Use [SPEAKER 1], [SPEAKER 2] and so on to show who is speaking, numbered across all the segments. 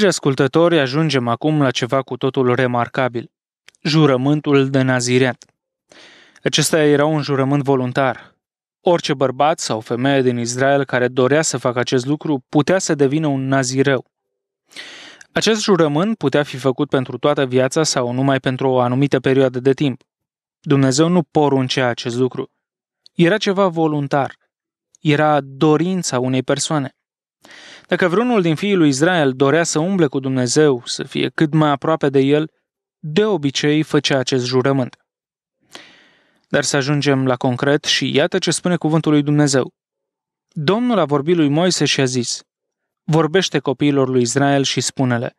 [SPEAKER 1] Dragi ascultători, ajungem acum la ceva cu totul remarcabil. Jurământul de nazireat. Acesta era un jurământ voluntar. Orice bărbat sau femeie din Israel care dorea să facă acest lucru putea să devină un nazireu. Acest jurământ putea fi făcut pentru toată viața sau numai pentru o anumită perioadă de timp. Dumnezeu nu poruncea acest lucru. Era ceva voluntar. Era dorința unei persoane. Dacă vreunul din fiii lui Israel dorea să umble cu Dumnezeu, să fie cât mai aproape de el, de obicei făcea acest jurământ. Dar să ajungem la concret și iată ce spune cuvântul lui Dumnezeu. Domnul a vorbit lui Moise și a zis, Vorbește copiilor lui Israel și spune-le,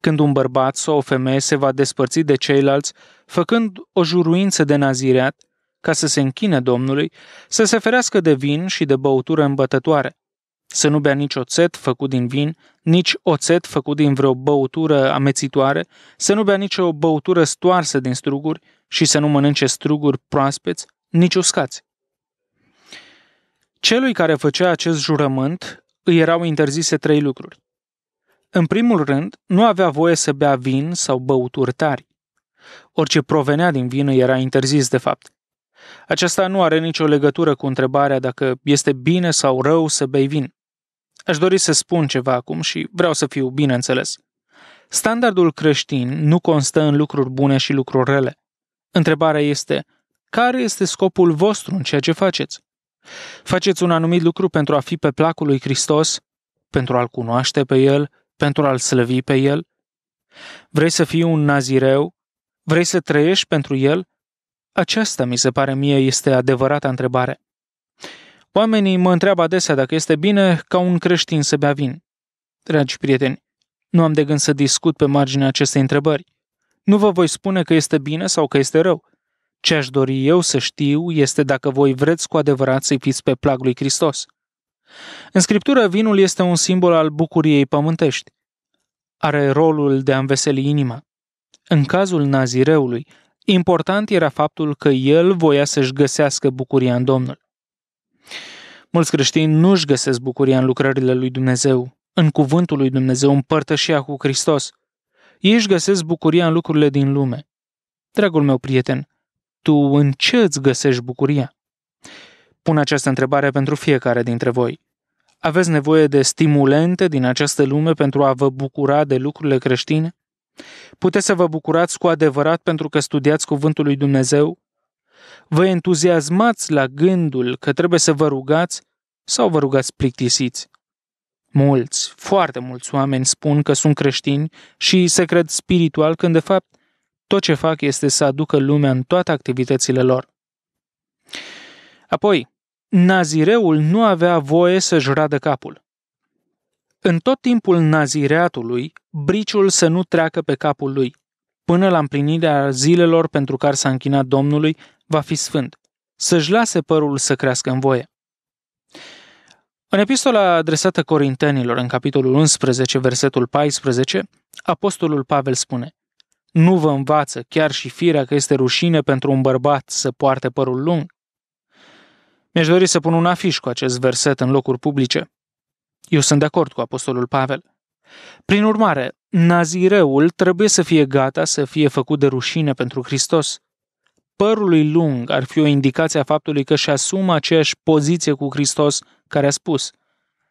[SPEAKER 1] când un bărbat sau o femeie se va despărți de ceilalți, făcând o juruință de nazireat, ca să se închine Domnului, să se ferească de vin și de băutură îmbătătoare, să nu bea nici oțet făcut din vin, nici oțet făcut din vreo băutură amețitoare, să nu bea nici o băutură stoarsă din struguri și să nu mănânce struguri proaspeți, nici uscați. Celui care făcea acest jurământ îi erau interzise trei lucruri. În primul rând, nu avea voie să bea vin sau băuturi tari. Orice provenea din vin îi era interzis, de fapt. Aceasta nu are nicio legătură cu întrebarea dacă este bine sau rău să bei vin. Aș dori să spun ceva acum și vreau să fiu bineînțeles. Standardul creștin nu constă în lucruri bune și lucruri rele. Întrebarea este, care este scopul vostru în ceea ce faceți? Faceți un anumit lucru pentru a fi pe placul lui Hristos, pentru a-L cunoaște pe El, pentru a-L slăvi pe El? Vrei să fii un nazireu? Vrei să trăiești pentru El? Aceasta, mi se pare mie, este adevărata întrebare. Oamenii mă întreabă adesea dacă este bine ca un creștin să bea vin. Dragi prieteni, nu am de gând să discut pe marginea acestei întrebări. Nu vă voi spune că este bine sau că este rău. Ce aș dori eu să știu este dacă voi vreți cu adevărat să-i fiți pe plag lui Hristos. În scriptură, vinul este un simbol al bucuriei pământești. Are rolul de a înveseli inima. În cazul nazireului, important era faptul că el voia să-și găsească bucuria în Domnul. Mulți creștini nu își găsesc bucuria în lucrările lui Dumnezeu, în cuvântul lui Dumnezeu, părtășia cu Hristos. Ei își găsesc bucuria în lucrurile din lume. Dragul meu prieten, tu în ce îți găsești bucuria? Pun această întrebare pentru fiecare dintre voi. Aveți nevoie de stimulente din această lume pentru a vă bucura de lucrurile creștine? Puteți să vă bucurați cu adevărat pentru că studiați Cuvântul lui Dumnezeu, vă entuziasmați la gândul că trebuie să vă rugați sau vă rugați plictisiți. Mulți, foarte mulți oameni spun că sunt creștini și se cred spiritual când de fapt tot ce fac este să aducă lumea în toate activitățile lor. Apoi, nazireul nu avea voie să-și radă capul. În tot timpul nazireatului, briciul să nu treacă pe capul lui, până la împlinirea zilelor pentru care s-a închinat Domnului, va fi sfânt, să-și lase părul să crească în voie. În epistola adresată Corintenilor, în capitolul 11, versetul 14, apostolul Pavel spune Nu vă învață chiar și firea că este rușine pentru un bărbat să poarte părul lung? Mi-aș dori să pun un afiș cu acest verset în locuri publice. Eu sunt de acord cu apostolul Pavel. Prin urmare, nazireul trebuie să fie gata să fie făcut de rușine pentru Hristos – părului lung ar fi o indicație a faptului că și asumă aceeași poziție cu Hristos care a spus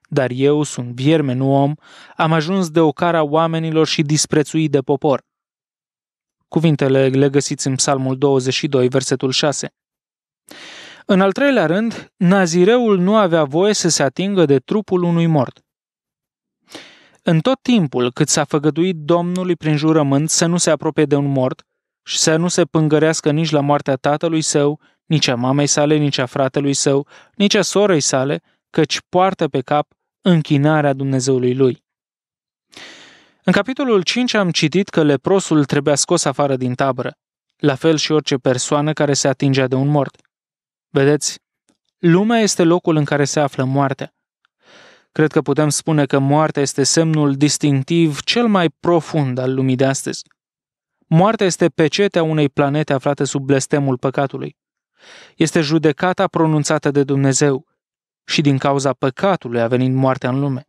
[SPEAKER 1] Dar eu sunt vierme, nu om, am ajuns de ocara oamenilor și disprețuit de popor. Cuvintele le găsiți în Psalmul 22, versetul 6. În al treilea rând, nazireul nu avea voie să se atingă de trupul unui mort. În tot timpul cât s-a făgăduit Domnului prin jurământ să nu se apropie de un mort, și să nu se pângărească nici la moartea tatălui său, nici a mamei sale, nici a fratelui său, nici a sorei sale, căci poartă pe cap închinarea Dumnezeului lui. În capitolul 5 am citit că leprosul trebuia scos afară din tabără, la fel și orice persoană care se atingea de un mort. Vedeți, lumea este locul în care se află moartea. Cred că putem spune că moartea este semnul distinctiv cel mai profund al lumii de astăzi – Moartea este pecetea unei planete aflate sub blestemul păcatului. Este judecata pronunțată de Dumnezeu și din cauza păcatului a venit moartea în lume.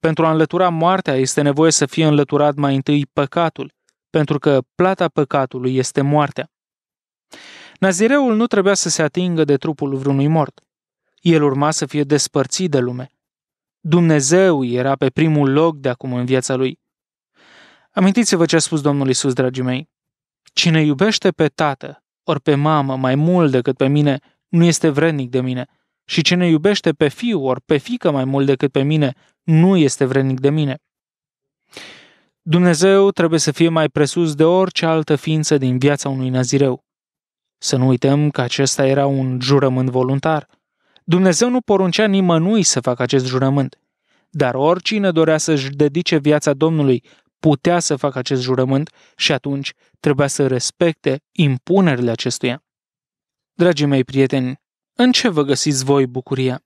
[SPEAKER 1] Pentru a înlătura moartea este nevoie să fie înlăturat mai întâi păcatul, pentru că plata păcatului este moartea. Nazireul nu trebuia să se atingă de trupul vreunui mort. El urma să fie despărțit de lume. Dumnezeu era pe primul loc de acum în viața lui. Amintiți-vă ce a spus Domnul Isus, dragii mei. Cine iubește pe tată ori pe mamă mai mult decât pe mine, nu este vrednic de mine. Și cine iubește pe fiu ori pe fică mai mult decât pe mine, nu este vrednic de mine. Dumnezeu trebuie să fie mai presus de orice altă ființă din viața unui nazireu. Să nu uităm că acesta era un jurământ voluntar. Dumnezeu nu poruncea nimănui să facă acest jurământ, dar oricine dorea să-și dedice viața Domnului putea să facă acest jurământ și atunci trebuia să respecte impunerile acestuia. Dragii mei prieteni, în ce vă găsiți voi bucuria?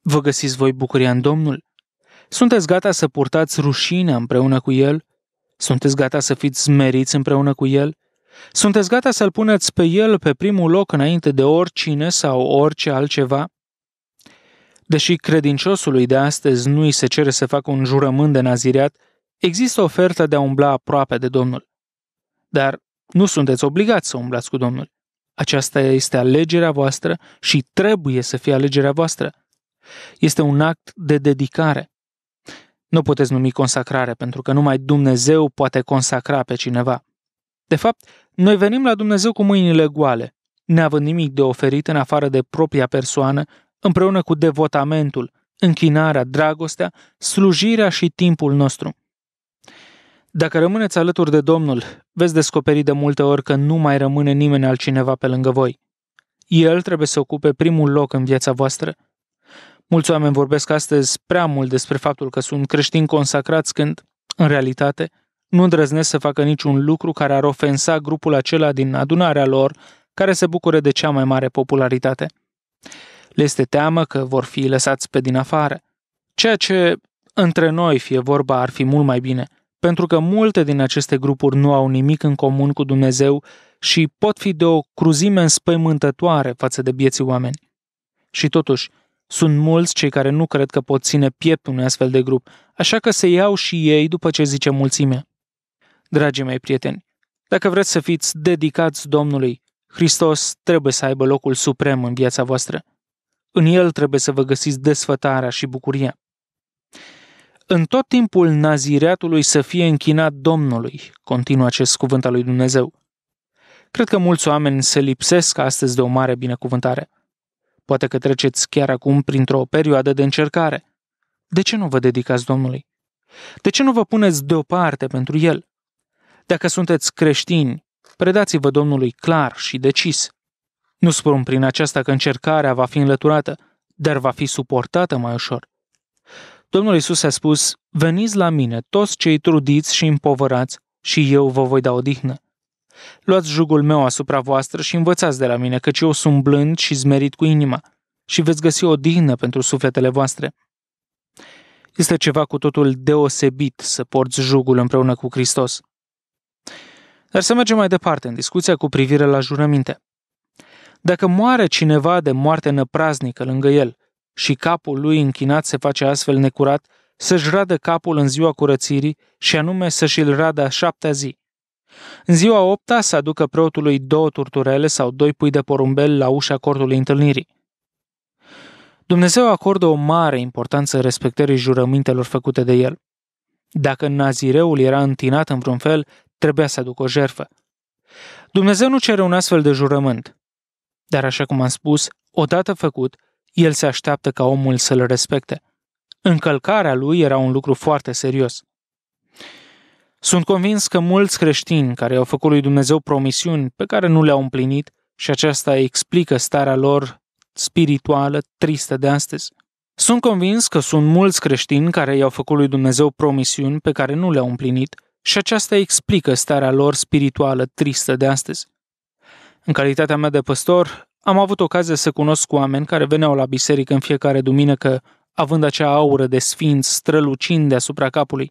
[SPEAKER 1] Vă găsiți voi bucuria în Domnul? Sunteți gata să purtați rușinea împreună cu El? Sunteți gata să fiți smeriți împreună cu El? Sunteți gata să-L puneți pe El pe primul loc înainte de oricine sau orice altceva? Deși credinciosului de astăzi nu îi se cere să facă un jurământ de nazireat, Există oferta de a umbla aproape de Domnul. Dar nu sunteți obligați să umblați cu Domnul. Aceasta este alegerea voastră și trebuie să fie alegerea voastră. Este un act de dedicare. Nu puteți numi consacrare, pentru că numai Dumnezeu poate consacra pe cineva. De fapt, noi venim la Dumnezeu cu mâinile goale, neavând nimic de oferit în afară de propria persoană, împreună cu devotamentul, închinarea, dragostea, slujirea și timpul nostru. Dacă rămâneți alături de Domnul, veți descoperi de multe ori că nu mai rămâne nimeni altcineva pe lângă voi. El trebuie să ocupe primul loc în viața voastră. Mulți oameni vorbesc astăzi prea mult despre faptul că sunt creștini consacrați când, în realitate, nu îndrăznesc să facă niciun lucru care ar ofensa grupul acela din adunarea lor care se bucură de cea mai mare popularitate. Le este teamă că vor fi lăsați pe din afară, ceea ce, între noi fie vorba, ar fi mult mai bine – pentru că multe din aceste grupuri nu au nimic în comun cu Dumnezeu și pot fi de o cruzime înspăimântătoare față de vieții oameni. Și totuși, sunt mulți cei care nu cred că pot ține piept unui astfel de grup, așa că se iau și ei după ce zice mulțimea. Dragii mei prieteni, dacă vreți să fiți dedicați Domnului, Hristos trebuie să aibă locul suprem în viața voastră. În El trebuie să vă găsiți desfătarea și bucuria în tot timpul nazireatului să fie închinat Domnului, continuă acest cuvânt al lui Dumnezeu. Cred că mulți oameni se lipsesc astăzi de o mare binecuvântare. Poate că treceți chiar acum printr-o perioadă de încercare. De ce nu vă dedicați Domnului? De ce nu vă puneți deoparte pentru El? Dacă sunteți creștini, predați-vă Domnului clar și decis. Nu spun prin aceasta că încercarea va fi înlăturată, dar va fi suportată mai ușor. Domnul Isus a spus, veniți la mine, toți cei trudiți și împovărați, și eu vă voi da odihnă. Luați jugul meu asupra voastră și învățați de la mine, căci eu sunt blând și zmerit cu inima, și veți găsi o dihnă pentru sufletele voastre. Este ceva cu totul deosebit să porți jugul împreună cu Hristos. Dar să mergem mai departe în discuția cu privire la jurăminte. Dacă moare cineva de moarte năpraznică lângă el și capul lui închinat se face astfel necurat, să-și radă capul în ziua curățirii și anume să-și îl radă a șaptea zi. În ziua opta să aducă preotului două turturele sau doi pui de porumbel la ușa cortului întâlnirii. Dumnezeu acordă o mare importanță respectării jurămintelor făcute de el. Dacă nazireul era întinat în vreun fel, trebuia să aducă o jerfă. Dumnezeu nu cere un astfel de jurământ. Dar așa cum am spus, odată făcut, el se așteaptă ca omul să-l respecte. Încălcarea lui era un lucru foarte serios. Sunt convins că mulți creștini care au făcut lui Dumnezeu promisiuni pe care nu le-au împlinit și aceasta explică starea lor spirituală tristă de astăzi. Sunt convins că sunt mulți creștini care i-au făcut lui Dumnezeu promisiuni pe care nu le-au împlinit și aceasta explică starea lor spirituală tristă de astăzi. În calitatea mea de păstor, am avut ocazia să cunosc oameni care veneau la biserică în fiecare duminică, având acea aură de sfinț strălucind deasupra capului.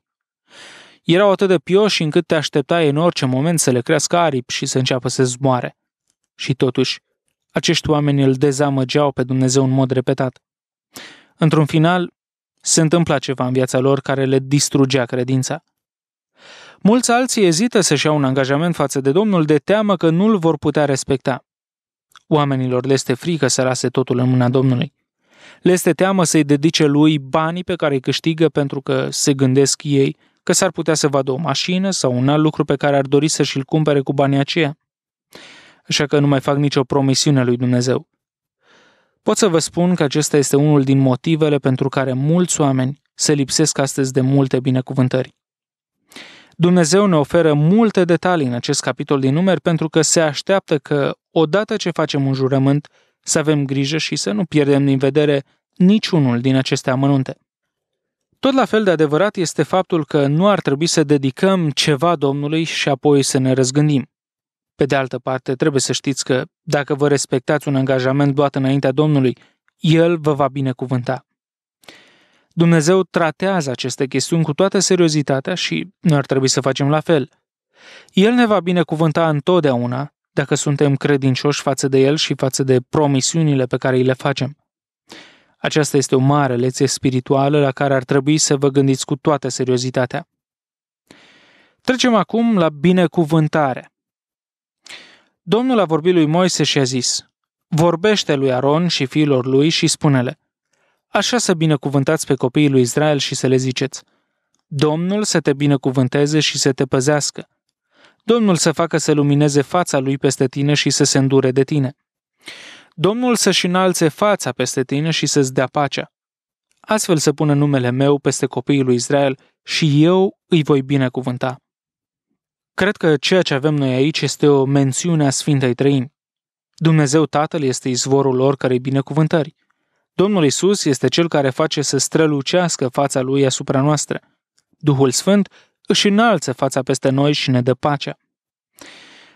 [SPEAKER 1] Erau atât de pioși încât te așteptai în orice moment să le crească aripi și să înceapă să zboare. Și totuși, acești oameni îl dezamăgeau pe Dumnezeu în mod repetat. Într-un final, se întâmpla ceva în viața lor care le distrugea credința. Mulți alții ezită să-și iau un angajament față de Domnul de teamă că nu-l vor putea respecta. Oamenilor le este frică să lase totul în mâna Domnului. Le este teamă să-i dedice lui banii pe care îi câștigă pentru că se gândesc ei că s-ar putea să vadă o mașină sau un alt lucru pe care ar dori să și-l cumpere cu banii aceia. Așa că nu mai fac nicio promisiune lui Dumnezeu. Pot să vă spun că acesta este unul din motivele pentru care mulți oameni se lipsesc astăzi de multe binecuvântări. Dumnezeu ne oferă multe detalii în acest capitol din numeri pentru că se așteaptă că, odată ce facem un jurământ, să avem grijă și să nu pierdem din vedere niciunul din aceste amănunte. Tot la fel de adevărat este faptul că nu ar trebui să dedicăm ceva Domnului și apoi să ne răzgândim. Pe de altă parte, trebuie să știți că, dacă vă respectați un angajament luat înaintea Domnului, El vă va binecuvânta. Dumnezeu tratează aceste chestiuni cu toată seriozitatea și noi ar trebui să facem la fel. El ne va binecuvânta întotdeauna dacă suntem credincioși față de El și față de promisiunile pe care îi le facem. Aceasta este o mare lecție spirituală la care ar trebui să vă gândiți cu toată seriozitatea. Trecem acum la binecuvântare. Domnul a vorbit lui Moise și a zis, Vorbește lui Aron și fiilor lui și spune-le, așa să binecuvântați pe copiii lui Israel și să le ziceți, Domnul să te binecuvânteze și să te păzească. Domnul să facă să lumineze fața lui peste tine și să se îndure de tine. Domnul să-și înalțe fața peste tine și să-ți dea pacea. Astfel să pună numele meu peste copiii lui Israel și eu îi voi binecuvânta. Cred că ceea ce avem noi aici este o mențiune a Sfintei Trăimi. Dumnezeu Tatăl este izvorul lor care binecuvântări. Domnul Isus este cel care face să strălucească fața lui asupra noastră. Duhul Sfânt își înalță fața peste noi și ne dă pacea.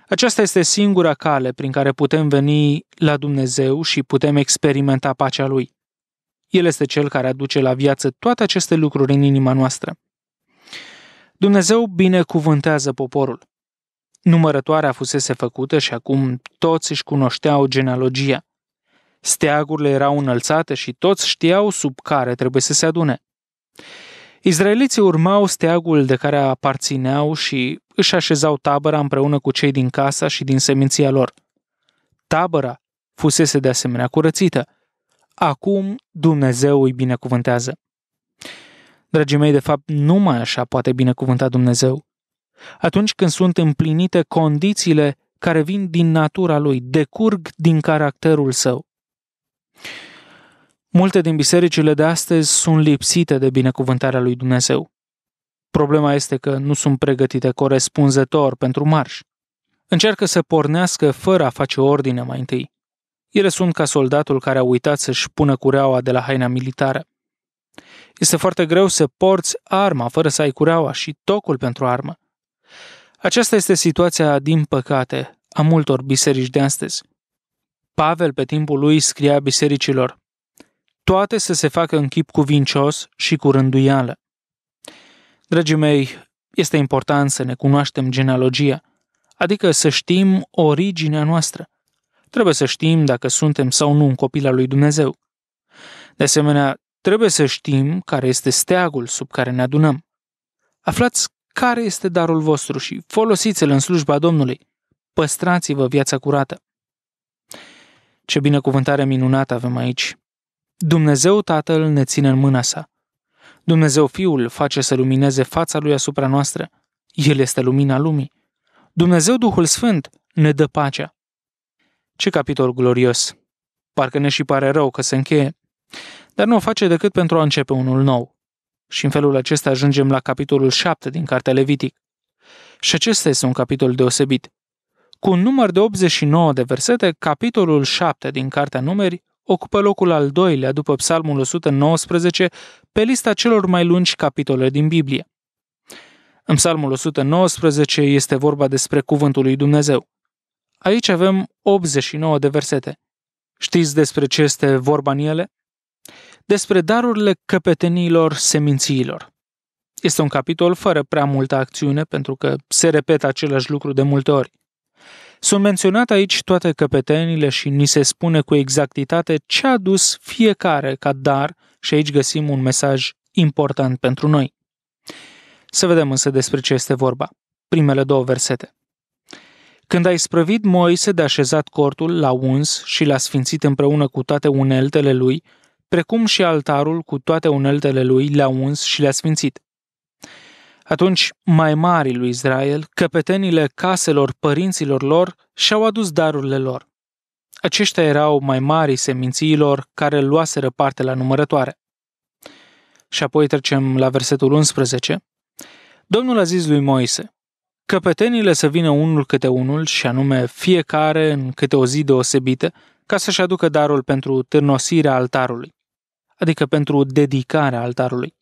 [SPEAKER 1] Aceasta este singura cale prin care putem veni la Dumnezeu și putem experimenta pacea Lui. El este Cel care aduce la viață toate aceste lucruri în inima noastră. Dumnezeu binecuvântează poporul. Numărătoarea fusese făcută și acum toți își cunoșteau genealogia. Steagurile erau înălțate și toți știau sub care trebuie să se adune. Izraeliții urmau steagul de care aparțineau și își așezau tabăra împreună cu cei din casa și din seminția lor. Tabăra fusese de asemenea curățită. Acum Dumnezeu îi binecuvântează. Dragii mei, de fapt, numai așa poate binecuvânta Dumnezeu. Atunci când sunt împlinite condițiile care vin din natura lui, decurg din caracterul său. Multe din bisericile de astăzi sunt lipsite de binecuvântarea lui Dumnezeu. Problema este că nu sunt pregătite corespunzător pentru marș. Încearcă să pornească fără a face ordine mai întâi. Ele sunt ca soldatul care a uitat să-și pună cureaua de la haina militară. Este foarte greu să porți arma fără să ai cureaua și tocul pentru armă. Aceasta este situația, din păcate, a multor biserici de astăzi. Pavel pe timpul lui scria bisericilor, toate să se facă în chip cuvincios și cu rânduială. Dragii mei, este important să ne cunoaștem genealogia, adică să știm originea noastră. Trebuie să știm dacă suntem sau nu un copil al lui Dumnezeu. De asemenea, trebuie să știm care este steagul sub care ne adunăm. Aflați care este darul vostru și folosiți-l în slujba Domnului. Păstrați-vă viața curată. Ce binecuvântare minunată avem aici! Dumnezeu Tatăl ne ține în mâna sa. Dumnezeu Fiul face să lumineze fața lui asupra noastră. El este lumina lumii. Dumnezeu Duhul Sfânt ne dă pacea. Ce capitol glorios! Parcă ne și pare rău că se încheie, dar nu o face decât pentru a începe unul nou. Și în felul acesta ajungem la capitolul 7 din Cartea Levitic. Și acesta este un capitol deosebit. Cu un număr de 89 de versete, capitolul 7 din Cartea Numeri ocupă locul al doilea după Psalmul 119 pe lista celor mai lungi capitole din Biblie. În Psalmul 119 este vorba despre Cuvântul lui Dumnezeu. Aici avem 89 de versete. Știți despre ce este vorba în ele? Despre darurile căpeteniilor semințiilor. Este un capitol fără prea multă acțiune pentru că se repetă același lucru de multe ori. Sunt menționate aici toate căpetenile și ni se spune cu exactitate ce a dus fiecare ca dar și aici găsim un mesaj important pentru noi. Să vedem însă despre ce este vorba. Primele două versete. Când a isprăvit Moise de așezat cortul, l-a uns și l-a sfințit împreună cu toate uneltele lui, precum și altarul cu toate uneltele lui la a uns și l a sfințit. Atunci mai mari lui Israel, căpetenile caselor părinților lor, și-au adus darurile lor. Aceștia erau mai mari semințiilor care luaseră parte la numărătoare. Și apoi trecem la versetul 11. Domnul a zis lui Moise, căpetenile să vină unul câte unul, și anume fiecare în câte o zi deosebită, ca să-și aducă darul pentru târnosirea altarului, adică pentru dedicarea altarului.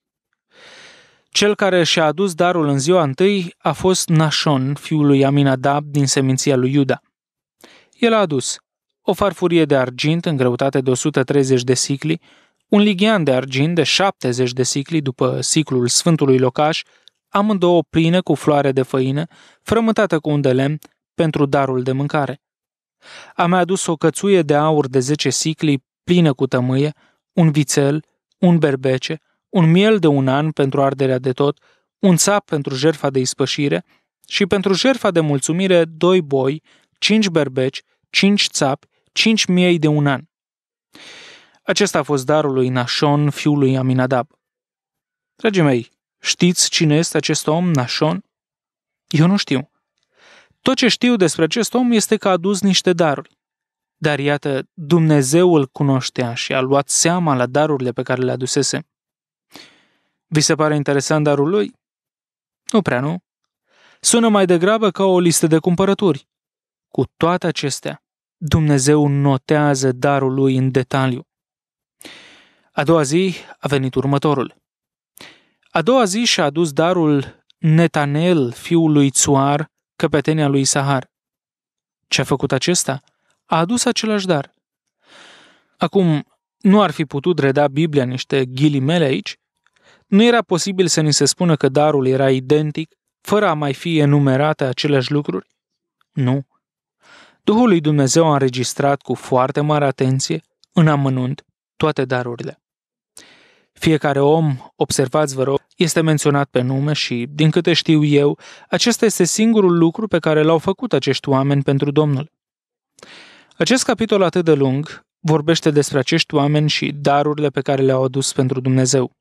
[SPEAKER 1] Cel care și-a adus darul în ziua întâi a fost Nașon, fiul lui Aminadab din seminția lui Iuda. El a adus o farfurie de argint în greutate de 130 de sicli, un lighean de argint de 70 de sicli după siclul Sfântului Locaș, amândouă pline cu floare de făină, frământată cu un de lemn, pentru darul de mâncare. A mai adus o cățuie de aur de 10 sicli plină cu tămâie, un vițel, un berbece, un miel de un an pentru arderea de tot, un țap pentru jertfa de ispășire și pentru jertfa de mulțumire doi boi, cinci berbeci, cinci țapi, cinci miei de un an. Acesta a fost darul lui Nașon, fiul lui Aminadab. Dragii mei, știți cine este acest om, Nașon? Eu nu știu. Tot ce știu despre acest om este că a adus niște daruri. Dar iată, Dumnezeul cunoștea și a luat seama la darurile pe care le adusese. Vi se pare interesant darul lui? Nu prea, nu? Sună mai degrabă ca o listă de cumpărături. Cu toate acestea, Dumnezeu notează darul lui în detaliu. A doua zi a venit următorul. A doua zi și-a adus darul Netanel, fiul lui Tsuar, căpetenia lui Sahar. Ce a făcut acesta? A adus același dar. Acum, nu ar fi putut reda Biblia niște ghilimele aici, nu era posibil să ni se spună că darul era identic, fără a mai fi enumerate aceleași lucruri? Nu. Duhul lui Dumnezeu a înregistrat cu foarte mare atenție, în amănunt, toate darurile. Fiecare om, observați vă rog, este menționat pe nume și, din câte știu eu, acesta este singurul lucru pe care l-au făcut acești oameni pentru Domnul. Acest capitol atât de lung vorbește despre acești oameni și darurile pe care le-au adus pentru Dumnezeu.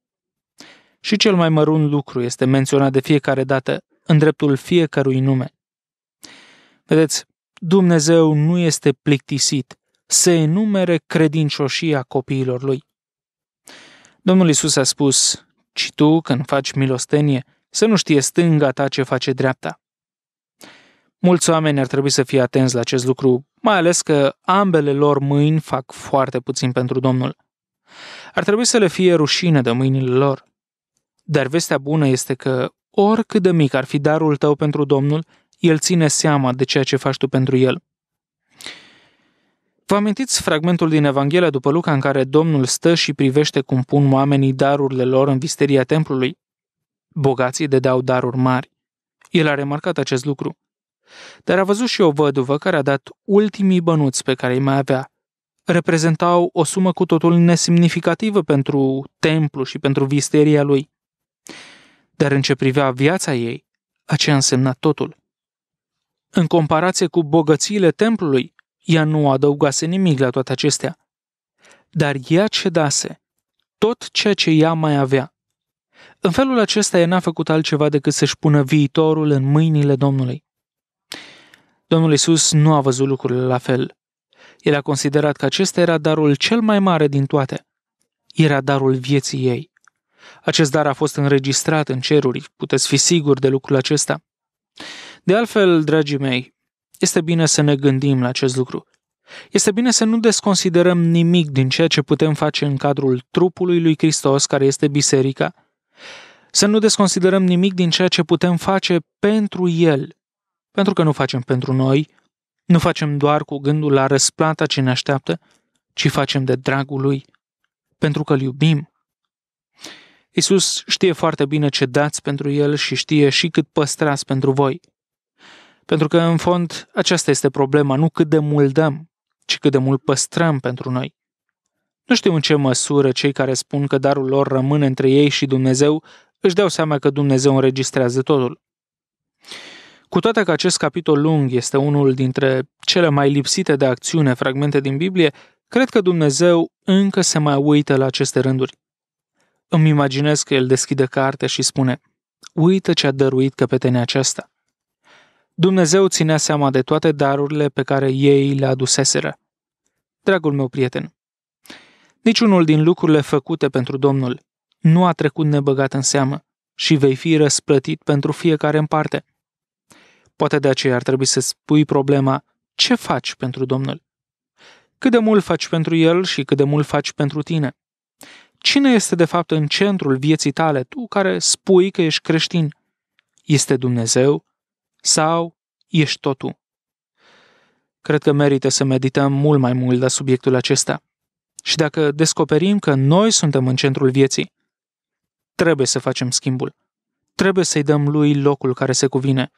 [SPEAKER 1] Și cel mai mărunt lucru este menționat de fiecare dată în dreptul fiecărui nume. Vedeți, Dumnezeu nu este plictisit să enumere credincioșia copiilor lui. Domnul Isus a spus, ci tu, când faci milostenie, să nu știe stânga ta ce face dreapta. Mulți oameni ar trebui să fie atenți la acest lucru, mai ales că ambele lor mâini fac foarte puțin pentru Domnul. Ar trebui să le fie rușine de mâinile lor. Dar vestea bună este că, oricât de mic ar fi darul tău pentru Domnul, El ține seama de ceea ce faci tu pentru El. Vă amintiți fragmentul din Evanghelia după Luca în care Domnul stă și privește cum pun oamenii darurile lor în visteria templului? Bogații dau daruri mari. El a remarcat acest lucru. Dar a văzut și o văduvă care a dat ultimii bănuți pe care îi mai avea. Reprezentau o sumă cu totul nesemnificativă pentru templu și pentru visteria lui dar în ce privea viața ei, aceea însemna totul. În comparație cu bogățiile templului, ea nu adăugase nimic la toate acestea. Dar ea cedase tot ceea ce ea mai avea. În felul acesta ea n-a făcut altceva decât să-și pună viitorul în mâinile Domnului. Domnul Isus nu a văzut lucrurile la fel. El a considerat că acesta era darul cel mai mare din toate. Era darul vieții ei. Acest dar a fost înregistrat în ceruri, puteți fi siguri de lucrul acesta. De altfel, dragii mei, este bine să ne gândim la acest lucru. Este bine să nu desconsiderăm nimic din ceea ce putem face în cadrul trupului lui Hristos, care este biserica, să nu desconsiderăm nimic din ceea ce putem face pentru El, pentru că nu facem pentru noi, nu facem doar cu gândul la răsplata ce ne așteaptă, ci facem de dragul Lui, pentru că îl iubim Isus știe foarte bine ce dați pentru El și știe și cât păstrați pentru voi. Pentru că, în fond, aceasta este problema, nu cât de mult dăm, ci cât de mult păstrăm pentru noi. Nu știu în ce măsură cei care spun că darul lor rămâne între ei și Dumnezeu își dau seama că Dumnezeu înregistrează totul. Cu toate că acest capitol lung este unul dintre cele mai lipsite de acțiune fragmente din Biblie, cred că Dumnezeu încă se mai uită la aceste rânduri. Îmi imaginez că el deschide cartea și spune, uită ce a dăruit căpetenea aceasta. Dumnezeu ținea seama de toate darurile pe care ei le aduseseră. Dragul meu prieten, niciunul din lucrurile făcute pentru Domnul nu a trecut nebăgat în seamă și vei fi răsplătit pentru fiecare în parte. Poate de aceea ar trebui să-ți pui problema ce faci pentru Domnul. Cât de mult faci pentru El și cât de mult faci pentru tine. Cine este de fapt în centrul vieții tale, tu care spui că ești creștin? Este Dumnezeu sau ești tot tu? Cred că merită să medităm mult mai mult la subiectul acesta. Și dacă descoperim că noi suntem în centrul vieții, trebuie să facem schimbul. Trebuie să-i dăm lui locul care se cuvine.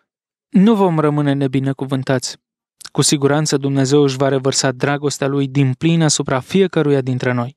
[SPEAKER 1] Nu vom rămâne nebinecuvântați. Cu siguranță Dumnezeu își va revărsa dragostea lui din plin asupra fiecăruia dintre noi.